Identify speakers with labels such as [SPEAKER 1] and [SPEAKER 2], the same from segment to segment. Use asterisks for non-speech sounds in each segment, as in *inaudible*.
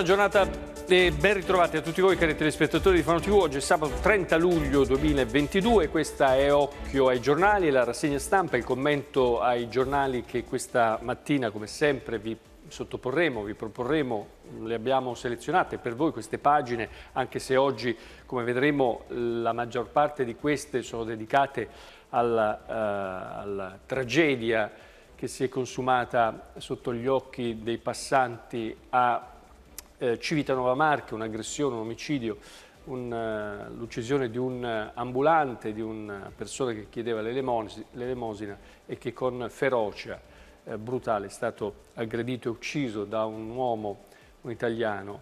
[SPEAKER 1] Buona giornata e ben ritrovati a tutti voi cari telespettatori di Fano TV. Oggi è sabato 30 luglio 2022, questa è Occhio ai giornali, la rassegna stampa, il commento ai giornali che questa mattina come sempre vi sottoporremo, vi proporremo, le abbiamo selezionate per voi queste pagine, anche se oggi come vedremo la maggior parte di queste sono dedicate alla, uh, eh, alla tragedia che si è consumata sotto gli occhi dei passanti a eh, Civitanova Marche, un'aggressione, un omicidio, eh, l'uccisione di un eh, ambulante, di una eh, persona che chiedeva l'elemosina e che con ferocia eh, brutale è stato aggredito e ucciso da un uomo, un italiano,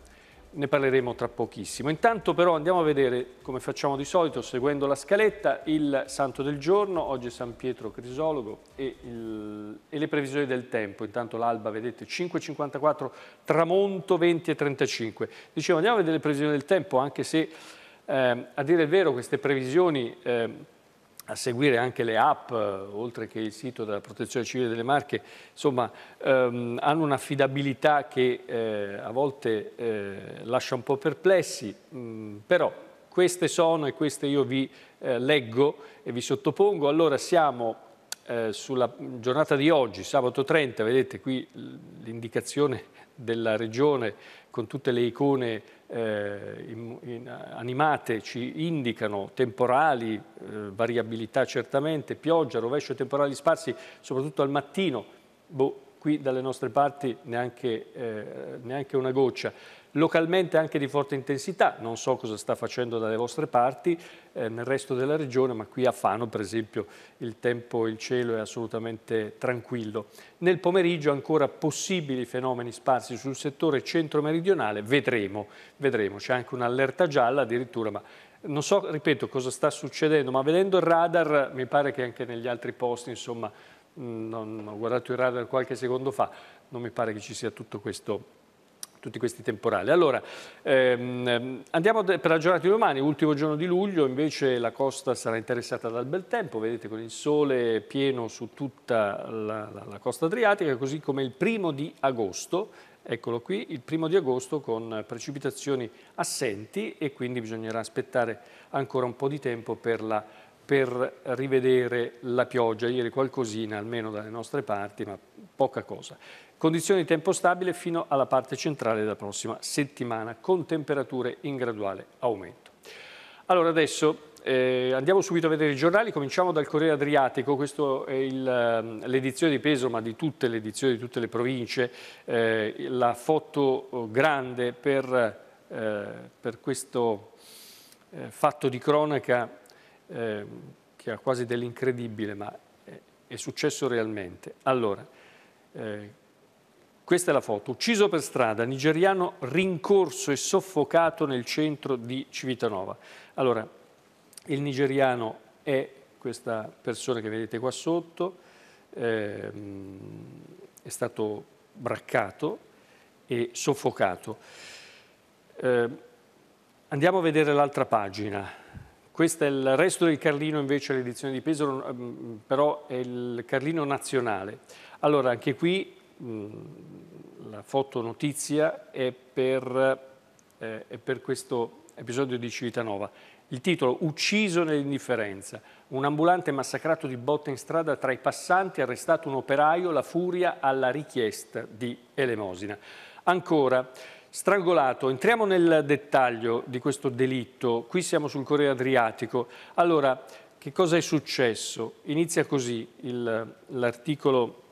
[SPEAKER 1] ne parleremo tra pochissimo. Intanto però andiamo a vedere, come facciamo di solito, seguendo la scaletta, il santo del giorno, oggi è San Pietro Crisologo e, il, e le previsioni del tempo. Intanto l'alba, vedete, 5.54, tramonto 20.35. Dicevo, andiamo a vedere le previsioni del tempo, anche se eh, a dire il vero queste previsioni... Eh, a seguire anche le app, eh, oltre che il sito della Protezione Civile delle Marche, insomma ehm, hanno un'affidabilità che eh, a volte eh, lascia un po' perplessi, mh, mm, però queste sono e queste io vi eh, leggo e vi sottopongo. Allora siamo eh, sulla giornata di oggi, sabato 30, vedete qui l'indicazione *laughs* della regione con tutte le icone eh, in, in, animate ci indicano temporali, eh, variabilità certamente, pioggia, rovescio temporali sparsi, soprattutto al mattino. Boh, qui dalle nostre parti neanche, eh, neanche una goccia localmente anche di forte intensità, non so cosa sta facendo dalle vostre parti eh, nel resto della regione, ma qui a Fano per esempio il tempo, il cielo è assolutamente tranquillo. Nel pomeriggio ancora possibili fenomeni sparsi sul settore centro-meridionale, vedremo, vedremo, c'è anche un'allerta gialla addirittura, ma non so, ripeto, cosa sta succedendo, ma vedendo il radar mi pare che anche negli altri posti, insomma, mm, non, ho guardato il radar qualche secondo fa, non mi pare che ci sia tutto questo tutti questi temporali. Allora, ehm, andiamo per la giornata di domani, ultimo giorno di luglio, invece la costa sarà interessata dal bel tempo, vedete con il sole pieno su tutta la, la, la costa adriatica, così come il primo di agosto, eccolo qui, il primo di agosto con precipitazioni assenti e quindi bisognerà aspettare ancora un po' di tempo per, la, per rivedere la pioggia, ieri qualcosina almeno dalle nostre parti, ma poca cosa. Condizioni di tempo stabile fino alla parte centrale della prossima settimana, con temperature in graduale aumento. Allora adesso eh, andiamo subito a vedere i giornali, cominciamo dal Corriere Adriatico, questa è ehm, l'edizione di peso, ma di tutte le edizioni di tutte le province, eh, la foto oh, grande per, eh, per questo eh, fatto di cronaca ehm, che ha quasi dell'incredibile, ma è, è, successo realmente. Allora, eh, questa è la foto. Ucciso per strada, nigeriano rincorso e soffocato nel centro di Civitanova. Allora, il nigeriano è questa persona che vedete qua sotto, eh, è stato braccato e soffocato. Eh, andiamo a vedere l'altra pagina. Questo è il resto del Carlino invece l'edizione di Pesaro, ehm, però è il Carlino nazionale. Allora, anche qui Mm, la fotonotizia è per, eh, è per questo episodio di Civitanova. Il titolo Ucciso nell'indifferenza. Un ambulante massacrato di botte in strada tra i passanti, arrestato un operaio, la furia alla richiesta di elemosina. Ancora, strangolato. Entriamo nel dettaglio di questo delitto. Qui siamo sul Corriere Adriatico. Allora, che cosa è successo? Inizia così l'articolo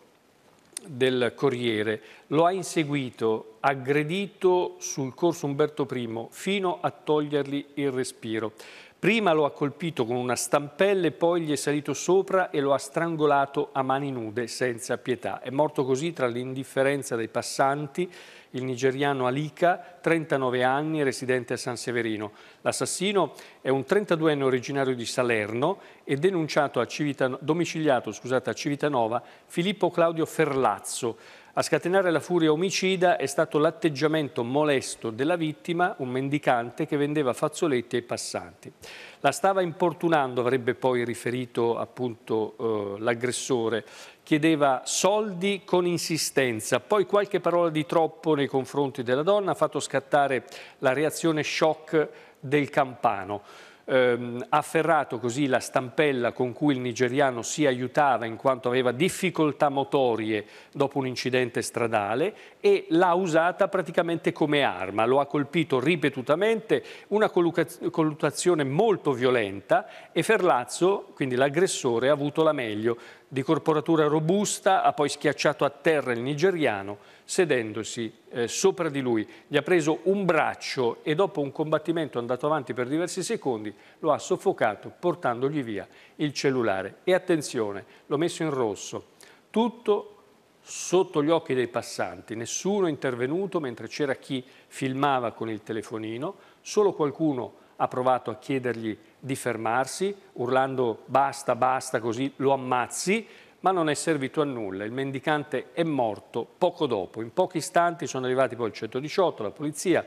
[SPEAKER 1] del Corriere, lo ha inseguito, aggredito sul corso Umberto I fino a togliergli il respiro. Prima lo ha colpito con una stampella e poi gli è salito sopra e lo ha strangolato a mani nude senza pietà. È morto così tra l'indifferenza dei passanti il nigeriano Alika, 39 anni, residente a San Severino. L'assassino è un 32enne originario di Salerno e domiciliato scusate, a Civitanova Filippo Claudio Ferlazzo. A scatenare la furia omicida è stato l'atteggiamento molesto della vittima, un mendicante che vendeva fazzoletti ai passanti. La stava importunando, avrebbe poi riferito eh, l'aggressore, chiedeva soldi con insistenza, poi qualche parola di troppo nei confronti della donna ha fatto scattare la reazione shock del campano. Ehm, ha afferrato così la stampella con cui il nigeriano si aiutava in quanto aveva difficoltà motorie dopo un incidente stradale e l'ha usata praticamente come arma, lo ha colpito ripetutamente, una colluttazione molto violenta e Ferlazzo, quindi l'aggressore, ha avuto la meglio di corporatura robusta, ha poi schiacciato a terra il nigeriano, sedendosi eh, sopra di lui. Gli ha preso un braccio e dopo un combattimento andato avanti per diversi secondi lo ha soffocato portandogli via il cellulare. E attenzione, l'ho messo in rosso. Tutto sotto gli occhi dei passanti, nessuno è intervenuto mentre c'era chi filmava con il telefonino, solo qualcuno ha provato a chiedergli di fermarsi, urlando basta, basta, così lo ammazzi, ma non è servito a nulla. Il mendicante è morto poco dopo. In pochi istanti sono arrivati poi il 118, la polizia.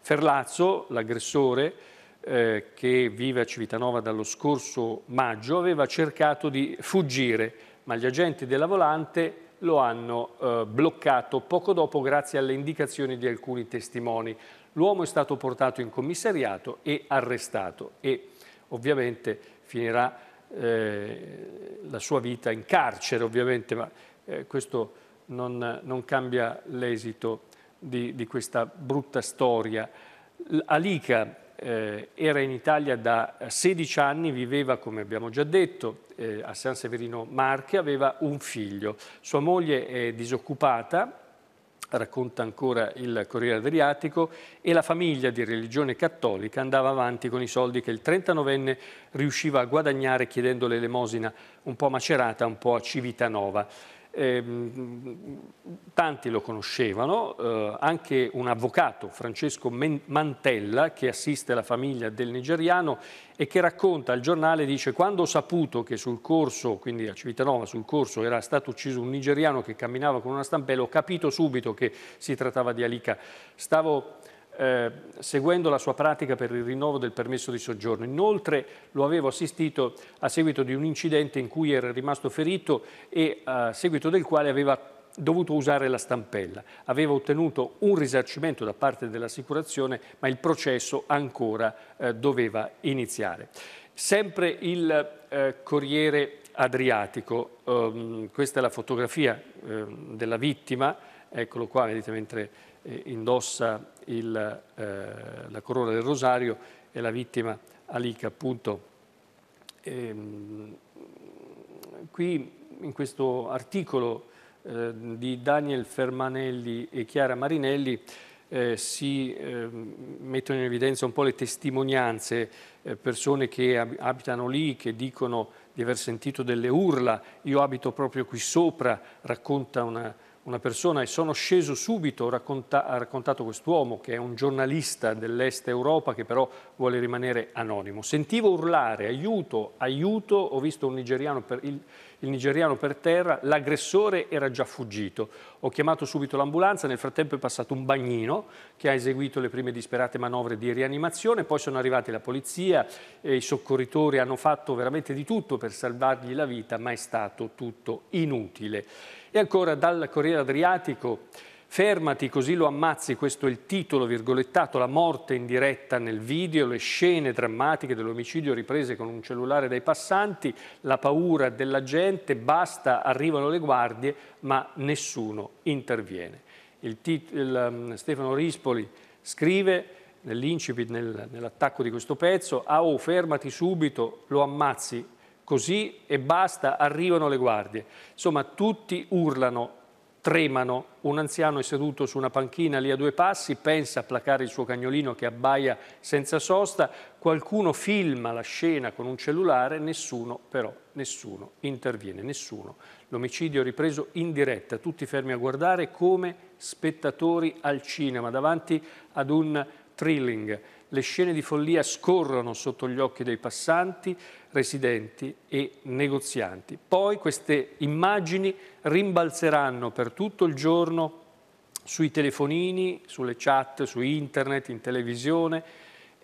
[SPEAKER 1] Ferlazzo, l'aggressore, eh, che vive a Civitanova dallo scorso maggio, aveva cercato di fuggire, ma gli agenti della volante lo hanno eh, bloccato poco dopo grazie alle indicazioni di alcuni testimoni. L'uomo è stato portato in commissariato e arrestato e ovviamente finirà eh, la sua vita in carcere, ovviamente, ma eh, questo non, non cambia l'esito di, di, questa brutta storia. Alica eh, era in Italia da 16 anni, viveva, come abbiamo già detto, eh, a San Severino Marche, aveva un figlio. Sua moglie è disoccupata racconta ancora il Corriere Adriatico, e la famiglia di religione cattolica andava avanti con i soldi che il 39enne riusciva a guadagnare chiedendo l'elemosina un po' a Macerata, un po' a Civitanova. Ehm, tanti lo conoscevano, eh, anche un avvocato, Francesco Mantella, che assiste la famiglia del nigeriano e che racconta al giornale, dice quando ho saputo che sul corso, quindi a Civitanova, sul corso era stato ucciso un nigeriano che camminava con una stampella, ho capito subito che si trattava di Alika. Stavo eh, seguendo la sua pratica per il rinnovo del permesso di soggiorno. Inoltre lo avevo assistito a seguito di un incidente in cui era rimasto ferito e a seguito del quale aveva dovuto usare la stampella. Aveva ottenuto un risarcimento da parte dell'assicurazione, ma il processo ancora eh, doveva iniziare. Sempre il eh, Corriere Adriatico, um, questa è la fotografia eh, della vittima, eccolo qua, vedete mentre eh, indossa il, eh, la corona del rosario e la vittima Alica appunto. Ehm, qui in questo articolo eh, di Daniel Fermanelli e Chiara Marinelli eh, si ehm, mettono in evidenza un po' le testimonianze, eh, persone che abitano lì, che dicono di aver sentito delle urla, io abito proprio qui sopra, racconta una, una persona e sono sceso subito, racconta, ha raccontato quest'uomo che è un giornalista dell'Est Europa che però vuole rimanere anonimo. Sentivo urlare aiuto, aiuto, ho visto nigeriano per, il, il nigeriano per terra, l'aggressore era già fuggito. Ho chiamato subito l'ambulanza, nel frattempo è passato un bagnino che ha eseguito le prime disperate manovre di rianimazione, poi sono arrivati la polizia e i soccorritori hanno fatto veramente di tutto per salvargli la vita, ma è stato tutto inutile. E ancora dal Corriere Adriatico, fermati così lo ammazzi, questo è il titolo virgolettato, la morte in diretta nel video, le scene drammatiche dell'omicidio riprese con un cellulare dai passanti, la paura della gente, basta, arrivano le guardie, ma nessuno interviene. Il il, um, Stefano Rispoli scrive nell'incipit, nel, nell'attacco di questo pezzo, ah fermati subito, lo ammazzi, così e basta, arrivano le guardie. Insomma, tutti urlano, tremano, un anziano è seduto su una panchina lì a due passi, pensa a placare il suo cagnolino che abbaia senza sosta, qualcuno filma la scena con un cellulare, nessuno però, nessuno interviene, nessuno. L'omicidio ripreso in diretta, tutti fermi a guardare come spettatori al cinema davanti ad un thrilling. Le scene di follia scorrono sotto gli occhi dei passanti, residenti e negozianti. Poi queste immagini rimbalzeranno per tutto il giorno sui telefonini, sulle chat, su internet, in televisione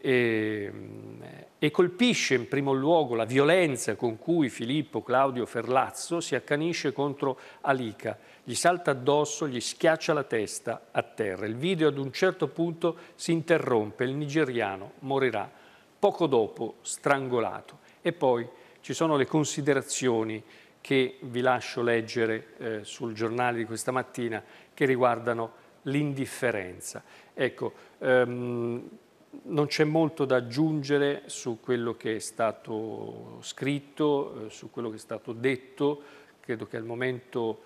[SPEAKER 1] e, ehm, e colpisce in primo luogo la violenza con cui Filippo Claudio Ferlazzo si accanisce contro Alica. Gli salta addosso, gli schiaccia la testa a terra. Il video ad un certo punto si interrompe, il nigeriano morirà poco dopo strangolato. E poi ci sono le considerazioni che vi lascio leggere eh, sul giornale di questa mattina che riguardano l'indifferenza. Ecco, ehm, non c'è molto da aggiungere su quello che è stato scritto, eh, su quello che è stato detto, credo che al momento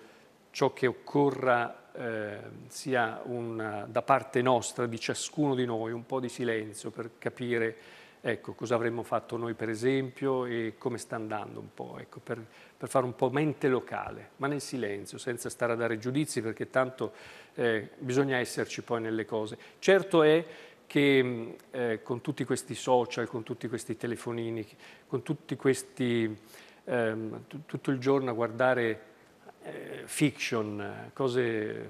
[SPEAKER 1] ciò che occorra eh, sia una, da parte nostra, di ciascuno di noi, un po' di silenzio per capire Ecco, cosa avremmo fatto noi per esempio e come sta andando un po', ecco, per, per, fare un po' mente locale, ma nel silenzio, senza stare a dare giudizi perché tanto eh, bisogna esserci poi nelle cose. Certo è che mm, eh, con tutti questi social, con tutti questi telefonini, con tutti questi, ehm, tutto il giorno a guardare eh, fiction, cose eh,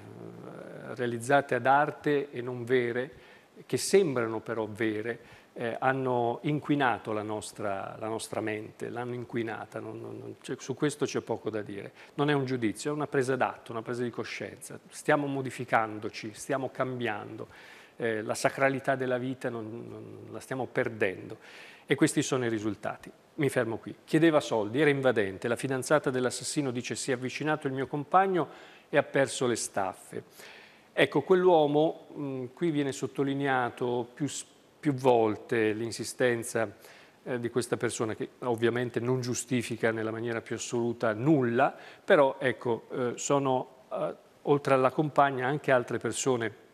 [SPEAKER 1] realizzate ad arte e non vere, che sembrano però vere, eh, hanno inquinato la nostra, la nostra mente, l'hanno inquinata, non, non, cioè, su questo c'è poco da dire. Non è un giudizio, è una presa d'atto, una presa di coscienza. Stiamo modificandoci, stiamo cambiando, eh, la sacralità della vita non, non, la stiamo perdendo e questi sono i risultati. Mi fermo qui. Chiedeva soldi, era invadente, la fidanzata dell'assassino dice si è avvicinato il mio compagno e ha perso le staffe. Ecco, quell'uomo, qui viene sottolineato più spesso, più volte l'insistenza eh, di questa persona che ovviamente non giustifica nella maniera più assoluta nulla, però ecco, eh, sono eh, oltre alla compagna anche altre persone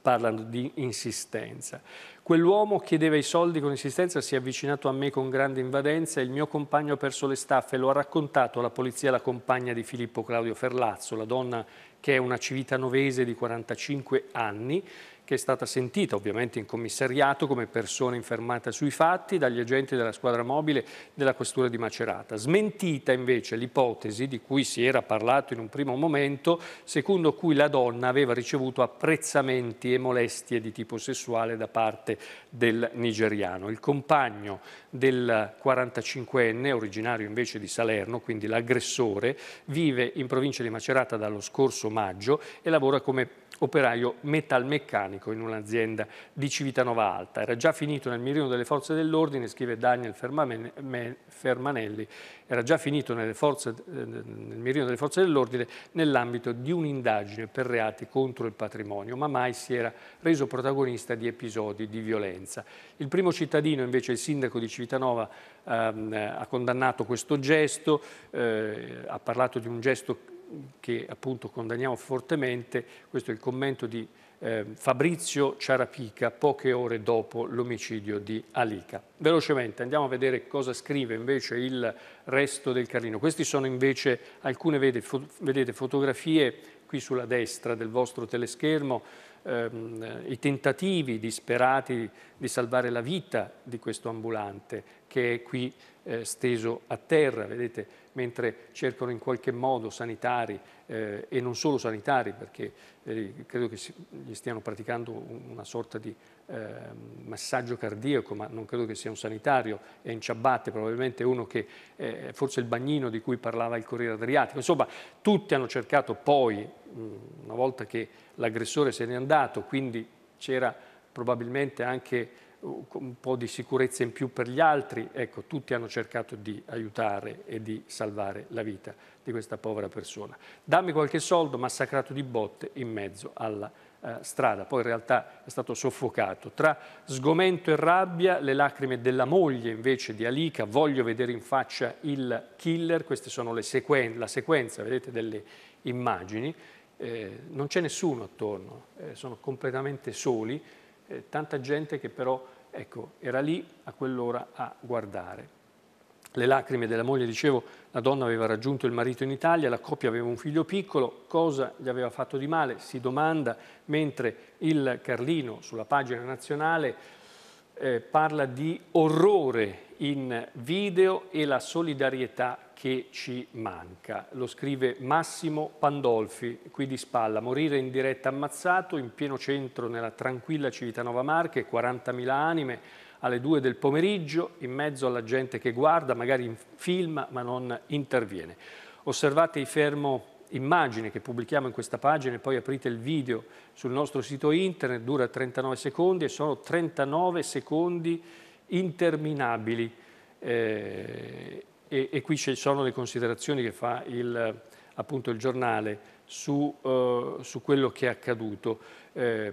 [SPEAKER 1] parlano di insistenza. Quell'uomo chiedeva i soldi con insistenza, si è avvicinato a me con grande invadenza, il mio compagno ha perso le staffe, lo ha raccontato alla polizia la compagna di Filippo Claudio Ferlazzo, la donna che è una civittanovese di 45 anni che è stata sentita ovviamente in commissariato come persona infermata sui fatti dagli agenti della squadra mobile della questura di Macerata. Smentita invece l'ipotesi di cui si era parlato in un primo momento, secondo cui la donna aveva ricevuto apprezzamenti e molestie di tipo sessuale da parte del nigeriano. Il compagno del 45enne, originario invece di Salerno, quindi l'aggressore, vive in provincia di Macerata dallo scorso maggio e lavora come operaio metalmeccanico in un'azienda di Civitanova Alta. Era già finito nel mirino delle forze dell'ordine, scrive Daniel Fermanelli, era già finito forze, eh, nel mirino delle forze dell'ordine nell'ambito di un'indagine per reati contro il patrimonio, ma mai si era reso protagonista di episodi di violenza. Il primo cittadino, invece il sindaco di Civitanova, ehm, ha condannato questo gesto, eh, ha parlato di un gesto che appunto condanniamo fortemente, questo è il commento di eh, Fabrizio Ciarapica poche ore dopo l'omicidio di Alica. Velocemente andiamo a vedere cosa scrive invece il resto del Carlino. Queste sono invece alcune vede, fo vedete, fotografie qui sulla destra del vostro teleschermo, ehm, i tentativi disperati di salvare la vita di questo ambulante che è qui eh, steso a terra, vedete mentre cercano in qualche modo sanitari eh, e non solo sanitari perché eh, credo che si, gli stiano praticando una sorta di eh, massaggio cardiaco ma non credo che sia un sanitario, è in ciabatte probabilmente uno che eh, forse il bagnino di cui parlava il Corriere Adriatico, insomma tutti hanno cercato poi mh, una volta che l'aggressore se n'è andato quindi c'era probabilmente anche un po' di sicurezza in più per gli altri, ecco, tutti hanno cercato di aiutare e di salvare la vita di questa povera persona. Dammi qualche soldo, massacrato di botte in mezzo alla eh, strada, poi in realtà è stato soffocato. Tra sgomento e rabbia, le lacrime della moglie invece di Alika, voglio vedere in faccia il killer, queste sono sequen la sequenza, vedete, delle immagini, eh, non c'è nessuno attorno, eh, sono completamente soli, eh, tanta gente che però ecco, era lì a quell'ora a guardare. Le lacrime della moglie, dicevo, la donna aveva raggiunto il marito in Italia, la coppia aveva un figlio piccolo, cosa gli aveva fatto di male? Si domanda, mentre il Carlino sulla pagina nazionale eh, parla di orrore in video e la solidarietà che ci manca. Lo scrive Massimo Pandolfi, qui di spalla. Morire in diretta ammazzato in pieno centro nella tranquilla Civitanova Marche, 40.000 anime, alle 2 del pomeriggio, in mezzo alla gente che guarda, magari filma ma non interviene. Osservate i fermo immagine che pubblichiamo in questa pagina e poi aprite il video sul nostro sito internet, dura 39 secondi e sono 39 secondi interminabili eh, e, e, qui ci sono le considerazioni che fa il, appunto il giornale su, eh, su quello che è accaduto. Eh,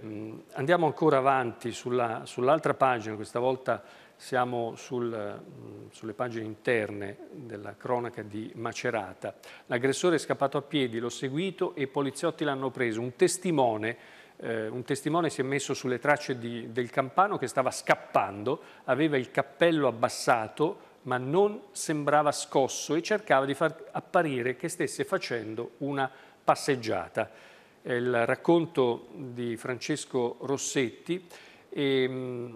[SPEAKER 1] andiamo ancora avanti sull'altra pagina, questa volta siamo sul, mm, sulle pagine interne della cronaca di Macerata. L'aggressore è scappato a piedi, l'ho seguito e i poliziotti l'hanno preso. Un testimone eh, un testimone si è messo sulle tracce di, del campano che stava scappando, aveva il cappello abbassato ma non sembrava scosso e cercava di far apparire che stesse facendo una passeggiata. È il racconto di Francesco Rossetti e, mm,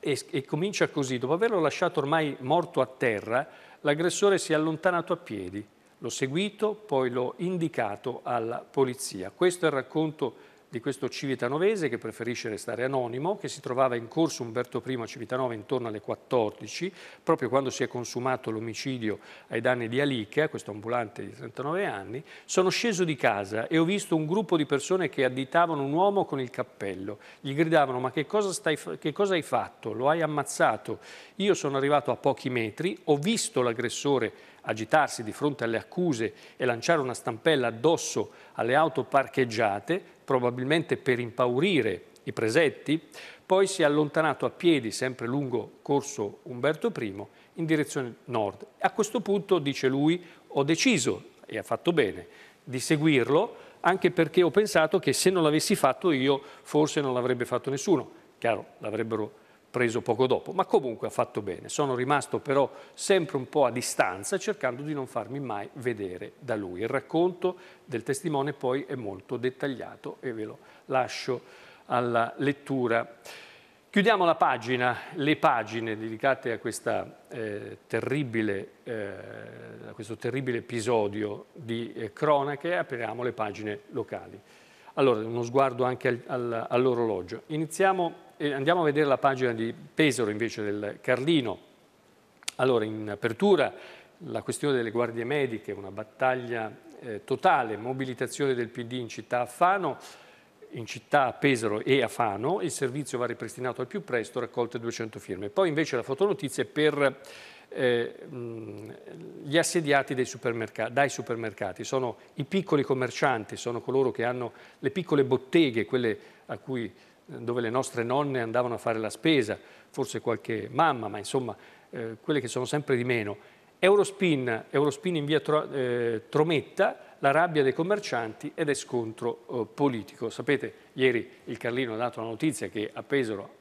[SPEAKER 1] e, e comincia così, dopo averlo lasciato ormai morto a terra, l'aggressore si è allontanato a piedi, l'ho seguito, poi l'ho indicato alla polizia. Questo è il racconto di di questo civitanovese che preferisce restare anonimo, che si trovava in corso Umberto I a Civitanova intorno alle 14, proprio quando si è consumato l'omicidio ai danni di Alica, questo ambulante di 39 anni, sono sceso di casa e ho visto un gruppo di persone che additavano un uomo con il cappello. Gli gridavano ma che cosa, stai, che cosa hai fatto? Lo hai ammazzato? Io sono arrivato a pochi metri, ho visto l'aggressore agitarsi di fronte alle accuse e lanciare una stampella addosso alle auto parcheggiate, probabilmente per impaurire i presetti, poi si è allontanato a piedi, sempre lungo corso Umberto I, in direzione nord. A questo punto, dice lui, ho deciso, e ha fatto bene, di seguirlo, anche perché ho pensato che se non l'avessi fatto io, forse non l'avrebbe fatto nessuno. Chiaro, l'avrebbero fatto preso poco dopo, ma comunque ha fatto bene. Sono rimasto però sempre un po' a distanza cercando di non farmi mai vedere da lui. Il racconto del testimone poi è molto dettagliato e ve lo lascio alla lettura. Chiudiamo la pagina, le pagine dedicate a, questa, eh, terribile, eh, a questo terribile episodio di eh, cronache e apriamo le pagine locali. Allora, uno sguardo anche al, al, all'orologio. Iniziamo, eh, andiamo a vedere la pagina di Pesaro invece del Carlino. Allora, in apertura la questione delle guardie mediche, una battaglia eh, totale, mobilitazione del PD in città a Fano, in città a Pesaro e a Fano, il servizio va ripristinato al più presto, raccolte 200 firme. Poi invece la fotonotizia è per eh, gli assediati supermercati, dai supermercati, sono i piccoli commercianti, sono coloro che hanno le piccole botteghe, quelle cui, eh, dove le nostre nonne andavano a fare la spesa, forse qualche mamma, ma insomma eh, quelle che sono sempre di meno. Eurospin, Eurospin in via Tro, eh, Trometta, la rabbia dei commercianti ed è scontro eh, politico. Sapete, ieri il Carlino ha dato la notizia che a Pesaro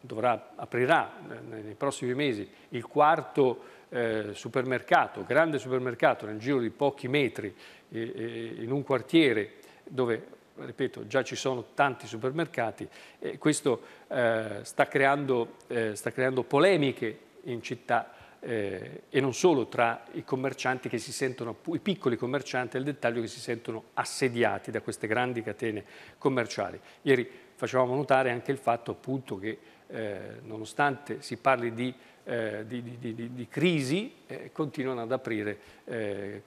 [SPEAKER 1] dovrà, aprirà nei prossimi mesi il quarto eh, supermercato, grande supermercato nel giro di pochi metri eh, eh, in un quartiere dove ripeto, già ci sono tanti supermercati e questo eh, sta, creando, eh, sta, creando, polemiche in città eh, e non solo tra i commercianti che si sentono, i piccoli commercianti al dettaglio che si sentono assediati da queste grandi catene commerciali. Ieri facevamo notare anche il fatto appunto che eh, nonostante si parli di, eh, di, di, di crisi, eh, continuano ad aprire eh,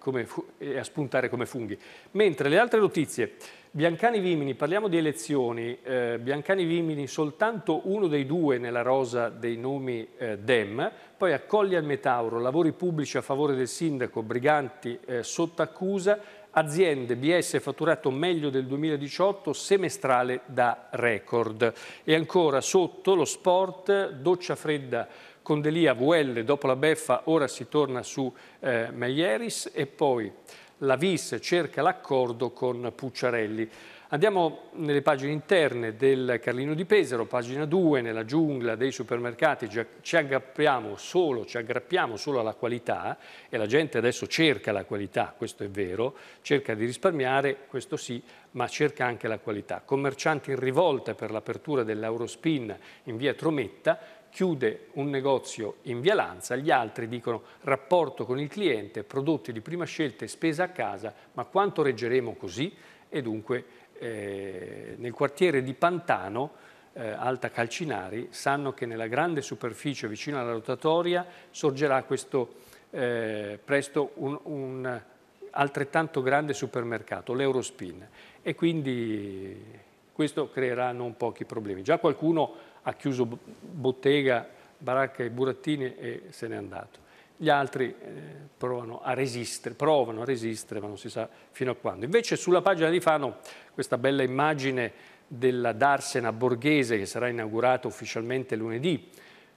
[SPEAKER 1] e a spuntare come funghi. Mentre le altre notizie, Biancani-Vimini, parliamo di elezioni, eh, Biancani-Vimini soltanto uno dei due nella rosa dei nomi eh, Dem, poi accoglie al Metauro, lavori pubblici a favore del sindaco, Briganti sotto accusa, aziende, BS fatturato meglio del 2018, semestrale da record. E ancora sotto lo sport, doccia fredda con Delia VL, dopo la beffa ora si torna su eh, Meieris e poi la Vis cerca l'accordo con Pucciarelli. Andiamo nelle pagine interne del Carlino di Pesaro, pagina 2, nella giungla dei supermercati ci aggrappiamo solo, ci aggrappiamo solo alla qualità e la gente adesso cerca la qualità, questo è vero, cerca di risparmiare, questo sì, ma cerca anche la qualità. Commercianti in rivolta per l'apertura dell'Eurospin in via Trometta, chiude un negozio in via Lanza, gli altri dicono rapporto con il cliente, prodotti di prima scelta e spesa a casa, ma quanto reggeremo così? E dunque eh, nel quartiere di Pantano, eh, Alta Calcinari, sanno che nella grande superficie vicino alla rotatoria sorgerà questo, eh, presto un, un altrettanto grande supermercato, l'Eurospin. E quindi questo creerà non pochi problemi. Già qualcuno ha chiuso bottega, baracca e burattini e se n'è andato gli altri eh, provano a resistere, provano a resistere, ma non si sa fino a quando. Invece sulla pagina di Fano questa bella immagine della Darsena Borghese che sarà inaugurata ufficialmente lunedì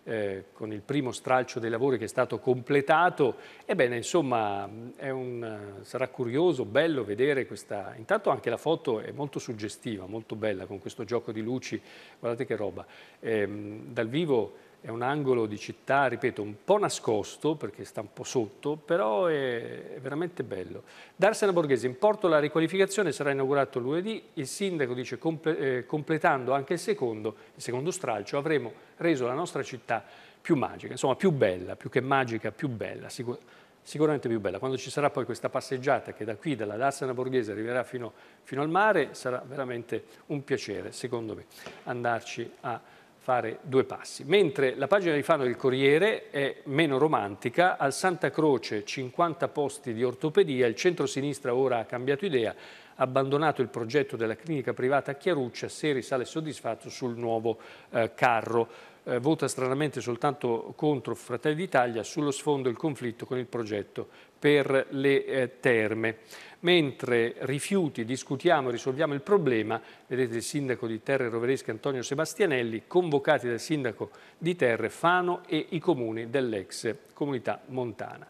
[SPEAKER 1] eh, con il primo stralcio dei lavori che è stato completato. Ebbene, insomma, un, sarà curioso, bello vedere questa... Intanto anche la foto è molto suggestiva, molto bella, con questo gioco di luci. Guardate che roba. Eh, dal vivo è un angolo di città, ripeto, un po' nascosto perché sta un po' sotto, però è, è veramente bello. Darsena Borghese, in porto la riqualificazione sarà inaugurato lunedì, il sindaco dice comple eh, completando anche il secondo, il secondo stralcio, avremo reso la nostra città più magica, insomma più bella, più che magica, più bella, sicur sicuramente più bella. Quando ci sarà poi questa passeggiata che da qui, dalla Darsena Borghese, arriverà fino, fino al mare, sarà veramente un piacere, secondo me, andarci a fare due passi. Mentre la pagina di Fano del Corriere è meno romantica, al Santa Croce 50 posti di ortopedia, il centro-sinistra ora ha cambiato idea, abbandonato il progetto della clinica privata a Chiaruccia, se risale soddisfatto sul nuovo eh, carro. Eh, vota stranamente soltanto contro Fratelli d'Italia, sullo sfondo il conflitto con il progetto per le eh, terme. Mentre rifiuti, discutiamo, risolviamo il problema, vedete il sindaco di Terre Roveresche Antonio Sebastianelli, convocati dal sindaco di Terre, Fano e i comuni dell'ex comunità montana.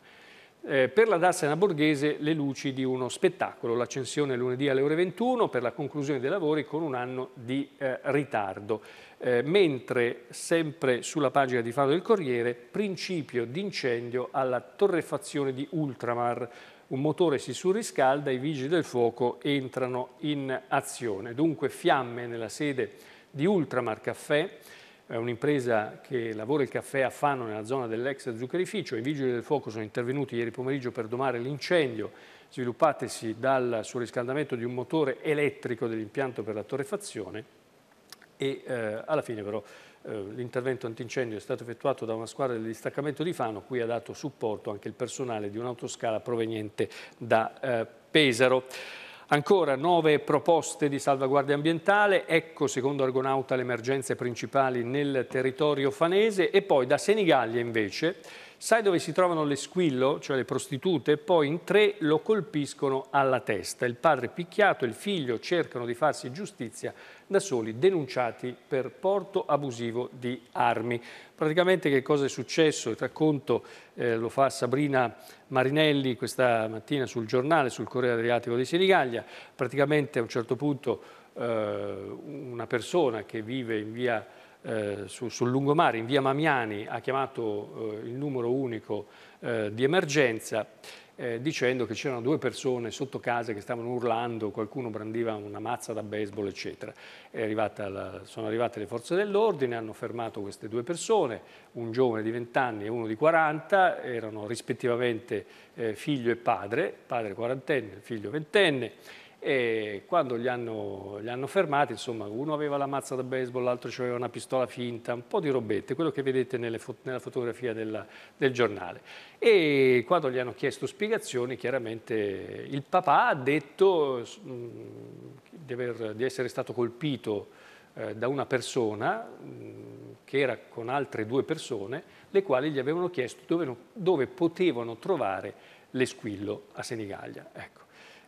[SPEAKER 1] Eh, per la Darsena Borghese le luci di uno spettacolo, l'accensione lunedì alle ore 21 per la conclusione dei lavori con un anno di eh, ritardo. Eh, mentre sempre sulla pagina di Fado del Corriere, principio d'incendio alla torrefazione di Ultramar. Un motore si surriscalda, i vigili del fuoco entrano in azione. Dunque fiamme nella sede di Ultramar Caffè, è un'impresa che lavora il caffè a Fano nella zona dell'ex zuccherificio. I vigili del fuoco sono intervenuti ieri pomeriggio per domare l'incendio sviluppatesi dal surriscaldamento di un motore elettrico dell'impianto per la torrefazione e eh, alla fine però eh, l'intervento antincendio è stato effettuato da una squadra del distaccamento di Fano, cui ha dato supporto anche il personale di un'autoscala proveniente da eh, Pesaro. Ancora nove proposte di salvaguardia ambientale, ecco secondo Argonauta le emergenze principali nel territorio fanese e poi da Senigallia invece, sai dove si trovano le squillo, cioè le prostitute, poi in tre lo colpiscono alla testa. Il padre picchiato e il figlio cercano di farsi giustizia da soli denunciati per porto abusivo di armi. Praticamente che cosa è successo? Il racconto eh, lo fa Sabrina Marinelli questa mattina sul giornale, sul Corriere Adriatico di Sirigaglia. Praticamente a un certo punto eh, una persona che vive in via eh, su, sul lungomare in via Mamiani ha chiamato eh, il numero unico eh, di emergenza eh, dicendo che c'erano due persone sotto casa che stavano urlando, qualcuno brandiva una mazza da baseball, eccetera. La, sono arrivate le forze dell'ordine, hanno fermato queste due persone, un giovane di 20 anni e uno di 40, erano rispettivamente eh, figlio e padre, padre quarantenne, figlio ventenne e quando li hanno, li hanno, fermati, insomma, uno aveva la mazza da baseball, l'altro aveva una pistola finta, un po' di robette, quello che vedete fo nella fotografia della, del giornale. E quando gli hanno chiesto spiegazioni, chiaramente il papà ha detto mh, mm, di, aver, di, essere stato colpito eh, da una persona mh, mm, che era con altre due persone, le quali gli avevano chiesto dove, dove potevano trovare l'esquillo a Senigallia. Ecco.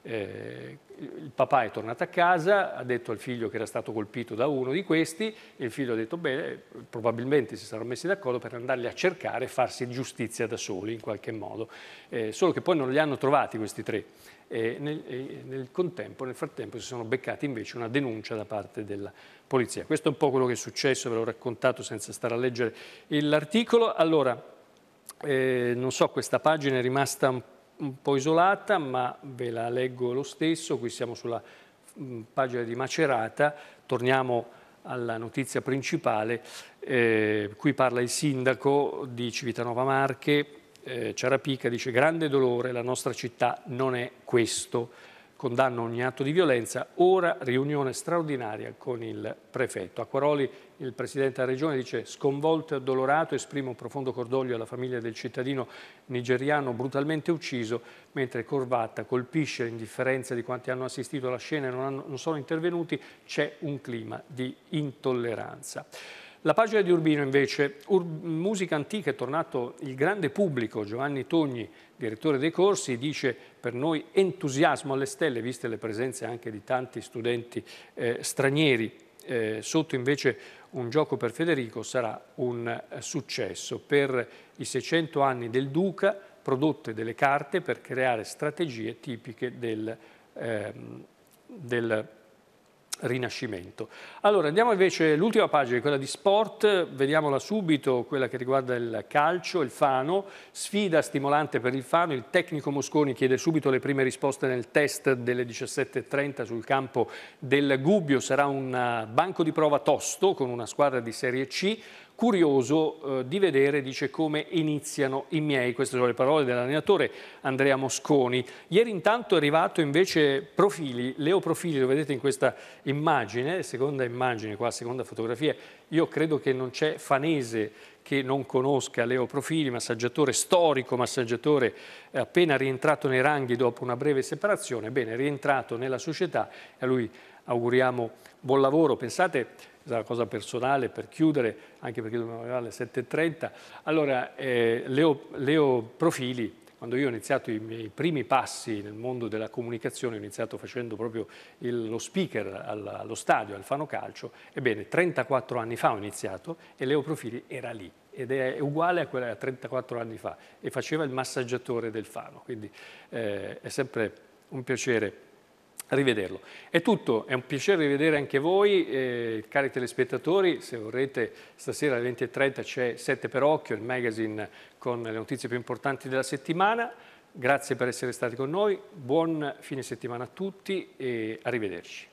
[SPEAKER 1] Eh, il papà è tornato a casa, ha detto al figlio che era stato colpito da uno di questi, il figlio ha detto bene, probabilmente si saranno messi d'accordo per andarli a cercare e farsi giustizia da soli in qualche modo, eh, solo che poi non li hanno trovati questi tre. e nel, nel, contempo, nel frattempo, si sono beccati invece una denuncia da parte della polizia. Questo è un po' quello che è successo, ve l'ho raccontato senza stare a leggere l'articolo. Allora, eh, non so, questa pagina è rimasta un po' un po' isolata, ma ve la leggo lo stesso. Qui siamo sulla mm, pagina di Macerata, torniamo alla notizia principale. Eh, qui parla il sindaco di Civitanova Marche, eh, Ciarapica, dice grande dolore, la nostra città non è questo condanna ogni atto di violenza, ora riunione straordinaria con il prefetto. A Quaroli il Presidente della Regione dice sconvolto e addolorato esprimo un profondo cordoglio alla famiglia del cittadino nigeriano brutalmente ucciso, mentre Corvatta colpisce l'indifferenza di quanti hanno assistito alla scena e non, hanno, non sono intervenuti, c'è un clima di intolleranza. La pagina di Urbino invece, Ur musica antica è tornato il grande pubblico, Giovanni Togni, direttore dei corsi, dice per noi entusiasmo alle stelle, viste le presenze anche di tanti studenti eh, stranieri. Eh, sotto invece un gioco per Federico sarà un eh, successo. Per i 600 anni del Duca prodotte delle carte per creare strategie tipiche del, eh, del Rinascimento. Allora andiamo invece all'ultima pagina, quella di sport, vediamola subito, quella che riguarda il calcio, il Fano, sfida stimolante per il Fano, il tecnico Mosconi chiede subito le prime risposte nel test delle 17.30 sul campo del Gubbio, sarà un eh, banco di prova tosto con una squadra di Serie C, curioso eh, di vedere dice, come iniziano i miei, queste sono le parole dell'allenatore Andrea Mosconi. Ieri intanto è arrivato invece Profili, Leo Profili lo vedete in questa immagine, seconda immagine qua, seconda fotografia, io credo che non c'è Fanese che non conosca Leo Profili, massaggiatore storico, massaggiatore eh, appena rientrato nei ranghi dopo una breve separazione, bene, rientrato nella società a lui auguriamo buon lavoro. Pensate una cosa personale per chiudere, anche perché dobbiamo arrivare alle 7.30. Allora, eh, Leo, Leo Profili, quando io ho iniziato i miei primi passi nel mondo della comunicazione, ho iniziato facendo proprio il, lo speaker alla, allo stadio, al Fano Calcio, ebbene 34 anni fa ho iniziato e Leo Profili era lì ed è uguale a quella a 34 anni fa e faceva il massaggiatore del Fano, quindi eh, è sempre un piacere rivederlo. È tutto, è un piacere rivedere anche voi, eh, cari telespettatori, se vorrete stasera alle 20.30 c'è 7 per occhio, il magazine con le notizie più importanti della settimana. Grazie per essere stati con noi, buon fine settimana a tutti e arrivederci.